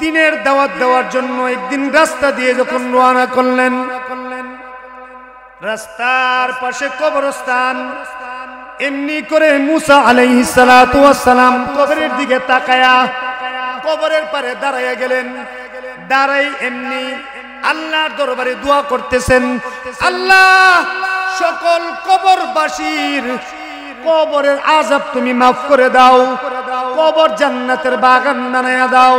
দিনের দাওয়াত দেওয়ার জন্য একদিন রাস্তা দিয়ে যখন রানা করলেন রাস্তার পাশে কবরস্থান এমনি করে মুসা সালাম কবরের দিকে তাকায়া কবরের পারে দাঁড়াইয়া গেলেন দাঁড়াই এমনি আল্লাহর দরবারে দোয়া করতেছেন আল্লাহ সকল কবরবাসীর কবরের আজাব তুমি মাফ করে দাও কবর জান্নাতের বাগান বানায়া দাও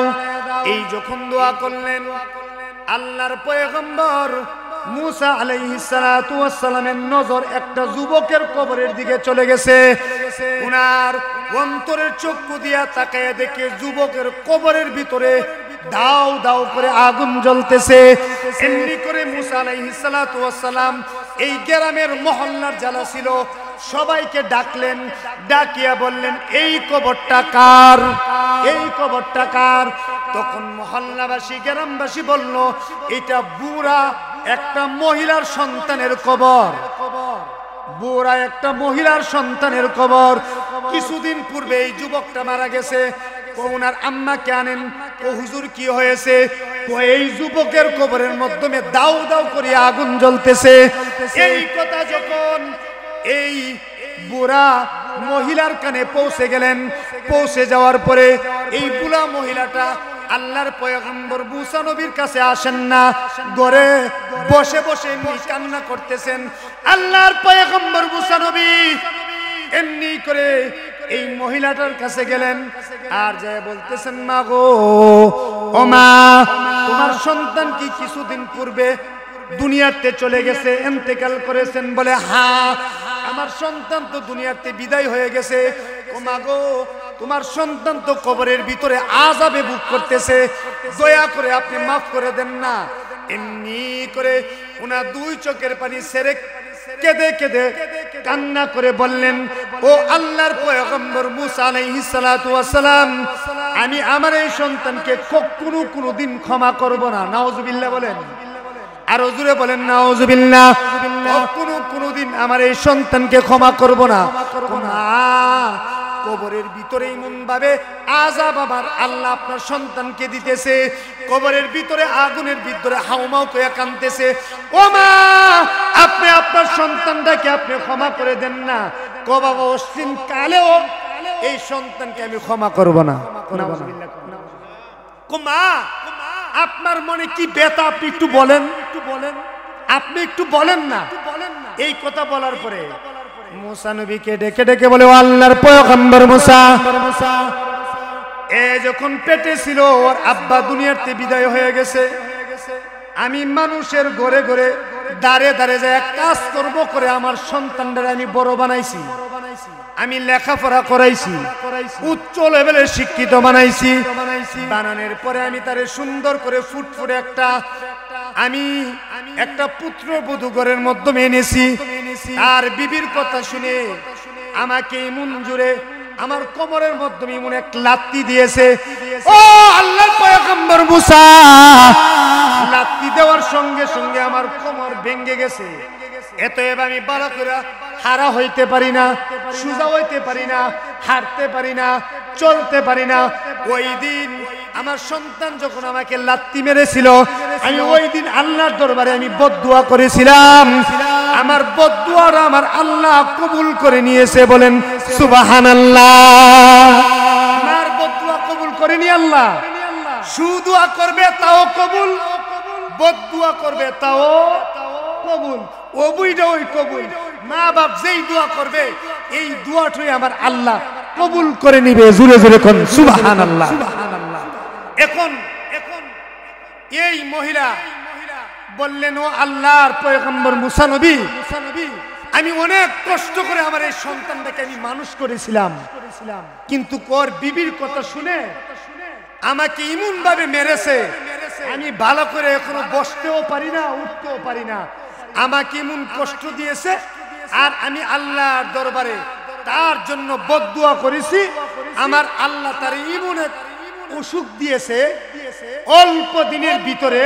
এই যখন দোয়া করলেন আল্লাহর পয়গম্বর মুসা আলাইহিসালামের নজর একটা যুবকের কবরের দিকে চলে গেছে উনার অন্তরের চক্ষু দিয়া তাকায় দেখে যুবকের কবরের ভিতরে দাও দাও করে আগুন জ্বলতেছে এমনি করে মুসা আলাইহি আলাইহিসালাম এই গ্রামের মহল্লার জ্বালা ছিল সবাইকে ডাকলেন ডাকিয়া বললেন এই কবরটা কার এই কবরটা কার তখন মহল্লাবাসী গ্রামবাসী বলল এটা বুড়া একটা মহিলার সন্তানের কবর বুড়া একটা মহিলার সন্তানের কবর কিছুদিন পূর্বে এই যুবকটা মারা গেছে আম্মা আম্মাকে আনেন ও হুজুর কি হয়েছে এই যুবকের কবরের মাধ্যমে দাউ দাউ করে আগুন জ্বলতেছে এই কথা যখন এই বুড়া মহিলার কানে পৌঁছে গেলেন পৌঁছে যাওয়ার পরে এই বুড়া মহিলাটা আল্লাহর পয়গম্বর বুসা নবীর কাছে আসেন না গড়ে বসে বসে কান্না করতেছেন আল্লাহর পয়গম্বর বুসা নবী এমনি করে এই মহিলাটার কাছে গেলেন আর যায় বলতেছেন মা গো ও মা তোমার সন্তান কি কিছুদিন পূর্বে দুনিয়াতে চলে গেছে এন্তেকাল করেছেন বলে হা আমার সন্তান তো দুনিয়াতে বিদায় হয়ে গেছে মাগো তোমার সন্তান তো কবরের ভিতরে আজাবে বুক করতেছে দয়া করে আপনি মাফ করে দেন না এমনি করে ওনার দুই চোখের পানি সেরে কেঁদে কেঁদে কান্না করে বললেন ও আল্লাহর পয়গম্বর মুসা আমি আমার এই সন্তানকে কোনো কোনো দিন ক্ষমা করব না নাউজুবিল্লাহ বলেন আর জুড়ে বলেন না ওজুবিল্লা কোনো কোনোদিন আমার এই সন্তানকে ক্ষমা করব না কবরের ভিতরে এমন পাবে আজা বাবার আল্লাহ আপনার সন্তানকে দিতেছে কবরের ভিতরে আগুনের ভিতরে হাউমাউ কয়া কানতেছে ও মা আপনি আপনার সন্তানটাকে আপনি ক্ষমা করে দেন না ক বাবা অশ্বিন কালেও এই সন্তানকে আমি ক্ষমা করব না মা আপনার মনে কি বেতা আপনি একটু বলেন একটু বলেন আপনি একটু বলেন না বলেন না এই কথা বলার পরে মুসা নবীকে ডেকে ডেকে বলে আল্লাহর পয়গম্বর মুসা এ যখন পেটে ছিল ওর আব্বা দুনিয়াতে বিদায় হয়ে গেছে আমি মানুষের ঘরে ঘরে দাঁড়ে দাঁড়ে যায় কাজ করব করে আমার সন্তানদের আমি বড় বানাইছি আমি লেখাপড়া করাইছি উচ্চ লেভেলের শিক্ষিত বানাইছি বানানোর পরে আমি তারে সুন্দর করে ফুটফুটে একটা আমি একটা পুত্র বধূঘরের মাধ্যমে এনেছি আর বিবির কথা শুনে আমাকে মঞ্জুরে আমার কোমরের মাধ্যমে এমন এক লাত্তি দিয়েছে ও আল্লাহর পয়গম্বর মুসা লাত্তি দেওয়ার সঙ্গে সঙ্গে আমার কোমর ভেঙে গেছে এত এবার আমি বালা করে হারা হইতে পারি না সুজা হইতে পারি না হারতে পারি না চলতে পারি না ওই দিন আমার সন্তান যখন আমাকে লাত্তি মেরেছিল আমি ওই দিন আল্লাহর দরবারে আমি বদুয়া করেছিলাম আমার বদুয়ার আমার আল্লাহ কবুল করে নিয়েছে বলেন সুবাহান আল্লাহ আমার বদুয়া কবুল করেনি আল্লাহ সুদুয়া করবে তাও কবুল বদুয়া করবে তাও কবুল ওই কবুল মা বাপ যেই দোয়া করবে এই দোয়াটাই আমার আল্লাহ কবুল করে নিবে জুড়ে জুড়ে কোন সুবাহান আল্লাহ এখন এখন এই মহিলা বললেন ও আল্লাহর পয়গম্বর মুসা নবী আমি অনেক কষ্ট করে আমার এই সন্তানটাকে আমি মানুষ করেছিলাম কিন্তু কর বিবির কথা শুনে আমাকে ইমন ভাবে মেরেছে আমি ভালো করে এখনো বসতেও পারি না উঠতেও পারি না আমাকে এমন কষ্ট দিয়েছে আর আমি আল্লাহর দরবারে তার জন্য বদুয়া করেছি আমার আল্লাহ তার ইমনে অসুখ দিয়েছে অল্প দিনের ভিতরে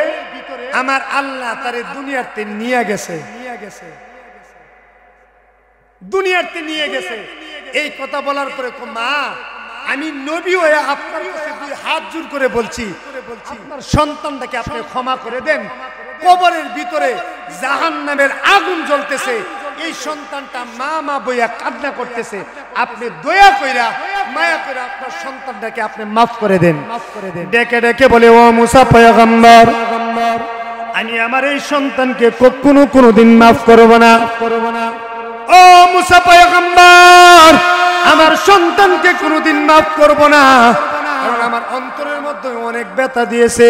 আমার আল্লাহ তার দুনিয়াতে নিয়ে গেছে দুনিয়াতে নিয়ে গেছে এই কথা বলার পরে মা আমি নবী হয়ে আপনার কাছে দুই হাত জোর করে বলছি আপনার সন্তানটাকে আপনি ক্ষমা করে দেন কবরের ভিতরে জাহান নামের আগুন জ্বলতেছে এই সন্তানটা মা মা বইয়া কান্না করতেছে আপনি দয়া কইরা মায়া কইরা আপনার সন্তানটাকে আপনি মাফ করে দেন মাফ করে দেন ডেকে ডেকে বলে ও মুসা পয়গম্বর আমি আমার এই সন্তানকে কখনো কোনো দিন মাফ করব না করব না ও মুসা পয়গম্বর আমার সন্তানকে কোনোদিন মাফ করব না কারণ আমার অন্তরের মধ্যে অনেক ব্যথা দিয়েছে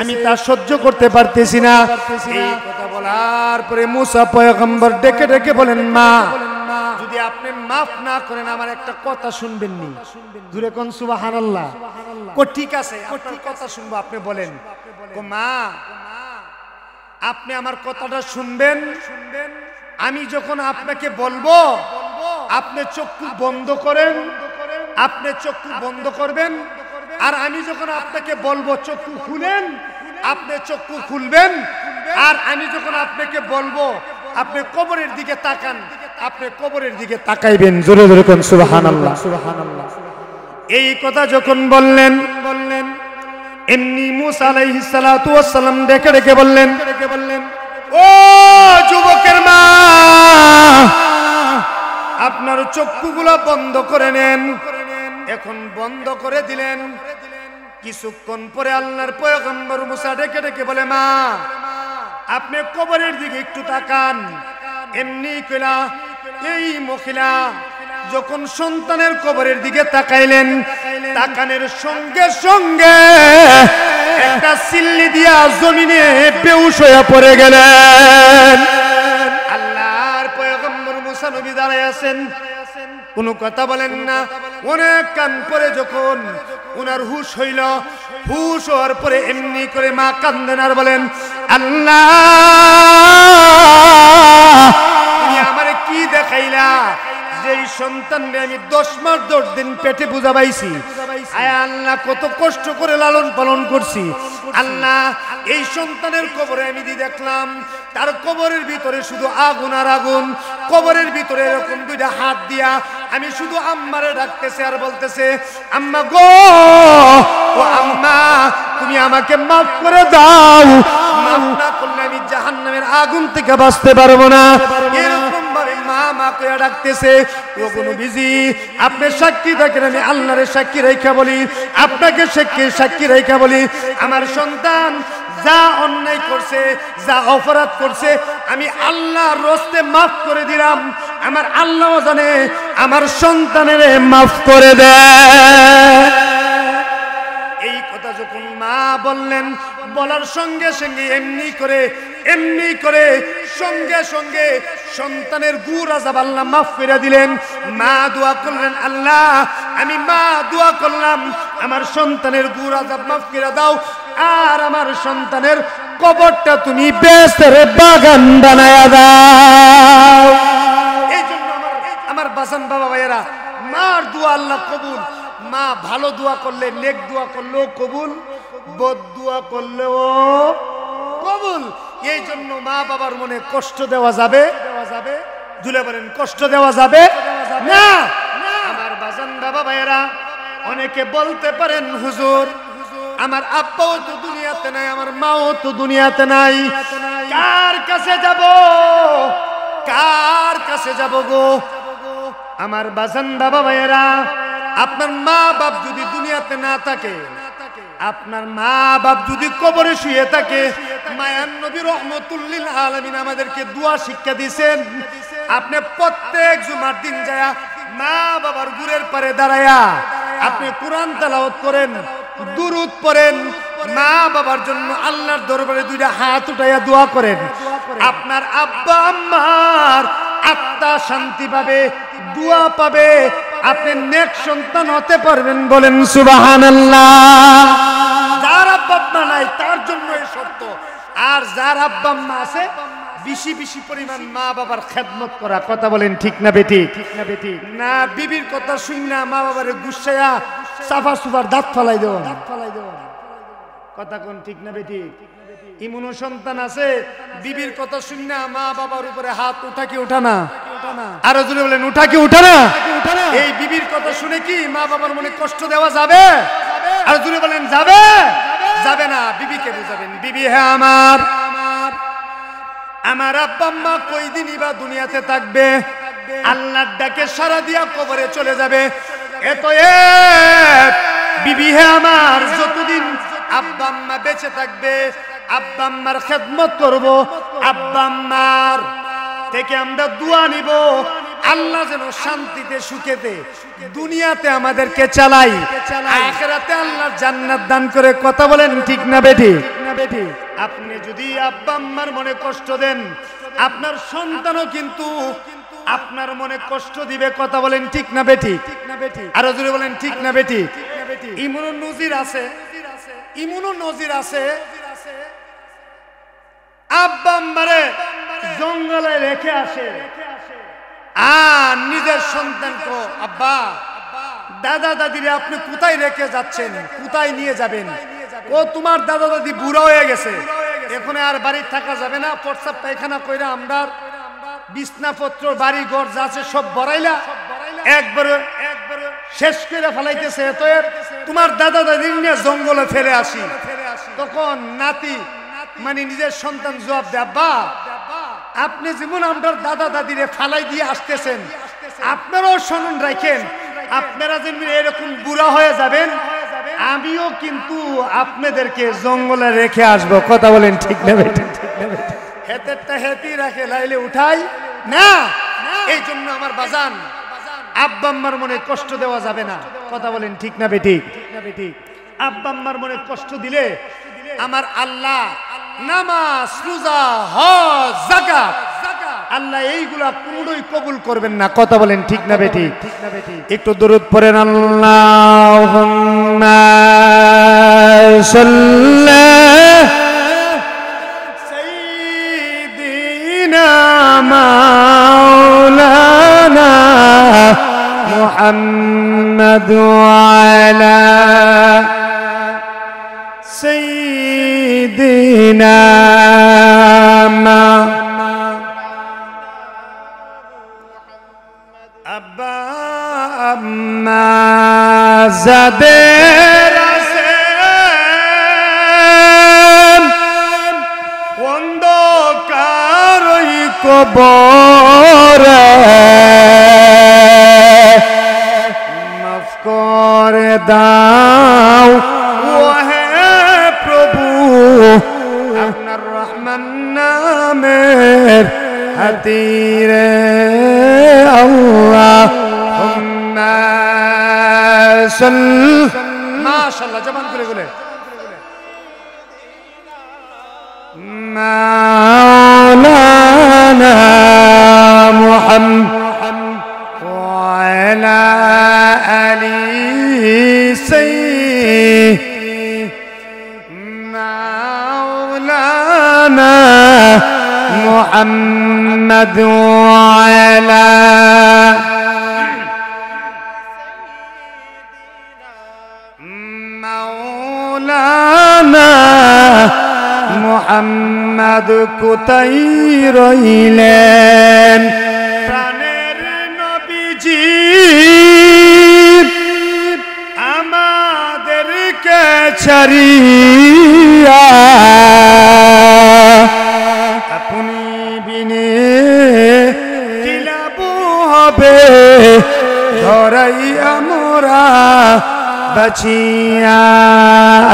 আমি তা সহ্য করতে পারতেছি না কথা বলার পরে মুসা পয়গম্বর ডেকে ডেকে বলেন মা কথাটা শুনবেন শুনবেন আমি যখন আপনাকে বলবো আপনি চক্ষু বন্ধ করেন আপনি চক্ষু বন্ধ করবেন আর আমি যখন আপনাকে বলবো চক্ষু খুলেন আপনি চক্ষু খুলবেন আর আমি যখন আপনাকে বলবো আপনি কবরের দিকে তাকান আপনি কবরের দিকে তাকাইবেন জোরে জোরে কোন সুবহানাল্লাহ আল্লাহ এই কথা যখন বললেন বললেন এমনি মুসা আলাইহিস সালাতু ওয়াস সালাম ডেকে ডেকে বললেন ডেকে বললেন ও যুবকের মা আপনার চক্ষুগুলো বন্ধ করে নেন এখন বন্ধ করে দিলেন কিছুক্ষণ পরে আল্লাহর পয়গম্বর মুসা ডেকে ডেকে বলে মা আপনি কবরের দিকে একটু তাকান এমনি কইলা এই মহিলা যখন সন্তানের কবরের দিকে তাকাইলেন তাকানের সঙ্গে সঙ্গে একটা সিল্লি দিয়া জমিনে বেউস হইয়া পড়ে গেলেন আল্লাহর পয়গম্বর মুসা নবী দাঁড়ায় আছেন কোনো কথা বলেন না অনেক কান পরে যখন ওনার হুশ হইল হুশ হওয়ার পরে এমনি করে মা কান্দেন আর বলেন আল্লাহ আমার কি দেখাইলা যেই সন্তান আমি দশ মাস দশ দিন পেটে বুঝাবাইছি পাইছি আল্লাহ কত কষ্ট করে লালন পালন করছি আল্লাহ এই সন্তানের কবরে আমি দি দেখলাম তার কবরের ভিতরে শুধু আগুন আর আগুন কবরের ভিতরে এরকম দুইটা হাত দিয়া আমি শুধু আম্মারে ডাকতেছে আর বলতেছে আম্মা গো ও আম্মা তুমি আমাকে মাফ করে দাও মাফ না করলে আমি জাহান্নামের আগুন থেকে বাঁচতে পারবো না এরকম ভাবে মা মা করে ডাকতেছে ও কোনো বিজি আপনি সাক্ষী থাকেন আমি আল্লাহরে সাক্ষী রাইখা বলি আপনাকে সাক্ষী সাক্ষী রাইখা বলি আমার সন্তান যা অন্যায় করছে যা অপরাধ করছে আমি আল্লাহ রস্তে মাফ করে দিলাম আমার আল্লাহ জানে আমার সন্তানের মাফ করে দেয় এই কথা যখন মা বললেন বলার সঙ্গে সঙ্গে এমনি করে এমনি করে সঙ্গে সঙ্গে সন্তানের গুড় আজাব আল্লাহ মাফ ফিরে দিলেন মা দোয়া করলেন আল্লাহ আমি মা দোয়া করলাম আমার সন্তানের গুড় আজাব মাফ ফিরে দাও আর আমার সন্তানের কবরটা তুমি বেসের বাগান বানায় দাও এই জন্য আমার বাসান বাবা ভাইয়েরা মার দোয়া আল্লাহ কবুল মা ভালো দোয়া করলে নেক দোয়া করলেও কবুল বদুয়া করলেও কবুল এই জন্য মা বাবার মনে কষ্ট দেওয়া যাবে দেওয়া যাবে দুলে বলেন কষ্ট দেওয়া যাবে না আমার বাজান বাবা ভাইয়েরা অনেকে বলতে পারেন হুজুর আমার আব্বাও তো দুনিয়াতে নাই আমার মাও তো দুনিয়াতে নাই কার কাছে যাব কার কাছে যাব গো আমার বাজান বাবা ভাইয়েরা আপনার মা বাপ যদি দুনিয়াতে না থাকে আপনার মা বাপ যদি কবরে শুয়ে থাকে মায়ান নবী রহমতুল্লিল আলমিন আমাদেরকে দুয়া শিক্ষা দিয়েছেন আপনি প্রত্যেক জুমার দিন যায় মা বাবার গুরের পারে দাঁড়ায়া আপনি কোরআন তালাওত করেন দুরুদ পড়েন মা বাবার জন্য আল্লাহর দরবারে দুইটা হাত উঠাইয়া দোয়া করেন আপনার আব্বা আম্মার আত্মা শান্তি পাবে দোয়া পাবে আপনি নেক সন্তান হতে পারবেন বলেন সুবহানাল্লাহ যার আব্বা নাই তার জন্য এই শর্ত আর যার আব্বাম্মা আছে বেশি বেশি পরিমাণ মা বাবার খেদমত করা কথা বলেন ঠিক না বেটি ঠিক না বেটি না বিবির কথা শুন না মা বাবার গুসাইয়া সাফা সুফার দাঁত ফলাই দেওয়া দাঁত ফলাই দেওয়া কথা কোন ঠিক না বেটি ঠিক না ইমুন সন্তান আছে বিবির কথা শুনে মা বাবার উপরে হাত উঠা কি উঠা না আরো জুড়ে বলেন উঠা কি উঠা না এই বিবির কথা শুনে কি মা বাবার মনে কষ্ট দেওয়া যাবে আর জুড়ে বলেন যাবে যাবে না বিবিকে বুঝাবেন বিবি হ্যাঁ আমার আমার আব্বা আম্মা দিনই বা দুনিয়াতে থাকবে আল্লাহর ডাকে সারা দিয়া কবরে চলে যাবে এত বিবি হ্যাঁ আমার যতদিন আব্বা আম্মা বেঁচে থাকবে আব্বা আম্মার খেদমত করবো আব্বা আম্মার থেকে আমরা দোয়া নিব আল্লাহ যেন শান্তিতে সুখেতে দুনিয়াতে আমাদেরকে চালাই আখেরাতে আল্লাহ জান্নাত দান করে কথা বলেন ঠিক না বেটি আপনি যদি আব্বা আম্মার মনে কষ্ট দেন আপনার সন্তানও কিন্তু আপনার মনে কষ্ট দিবে কথা বলেন ঠিক না বেটি আরো জুড়ে বলেন ঠিক না বেটি ইমুন নজির আছে ইমুন নজির আছে আব্বা জঙ্গলে রেখে আসে আর নিজের সন্তানকে আব্বা দাদা আপনি কোথায় রেখে যাচ্ছেন কোথায় নিয়ে যাবেন ও তোমার দাদা দাদি বুড়া হয়ে গেছে আর থাকা যাবে না পটসাপ পায়খানা কইরা আমরা বিছনাপত্র বাড়ি ঘর যা আছে সব বরাইলা একবারে একবারে শেষ করে ফেলাইতেছে তোমার দাদা দাদির নিয়ে জঙ্গলে ফেলে আসি তখন নাতি মানে নিজের সন্তান জবাব দেয় বা আপনি যেমন আপনার দাদা দাদিরে ফালাই দিয়ে আসতেছেন আপনারাও শুনুন রাখেন আপনারা যেমন এরকম বুড়া হয়ে যাবেন আমিও কিন্তু আপনাদেরকে জঙ্গলে রেখে আসব কথা বলেন ঠিক না হেতেরটা হেতি রাখে লাইলে উঠাই না এই জন্য আমার বাজান আব্বাম্মার মনে কষ্ট দেওয়া যাবে না কথা বলেন ঠিক না বেটি ঠিক না বেটি আব্বাম্মার মনে কষ্ট দিলে আমার আল্লাহ নামাজ রোজা হজ জাকাত আল্লাহ এইগুলা পুরোই কবুল করবেন না কথা বলেন ঠিক না বেটি ঠিক না বেটি একটু দূরত পড়েন আল্লাহ مولانا محمد وعلى Sayyidina Abba Amma Zadir Asim Wando Karoi Kobore Mafkore Dan خطير اللهم صل ما شاء الله جبان করে করে চাঁদ কোথায় রইলেন প্রাণের নবীজি আমাদেরকে ছাড়িয়া আপনি বিনে কিলাবু হবে ধরাইয়া মোরা বাঁচিয়া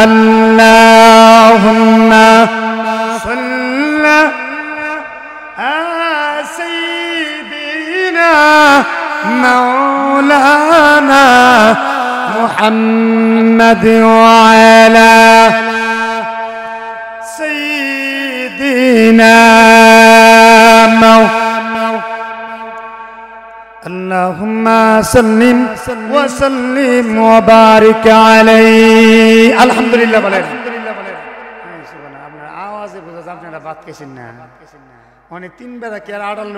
আল্লাহ مولانا محمد وعلى سيدنا اللهم سلم وسلم وبارك عليه الحمد لله بلال الحمد لله بلال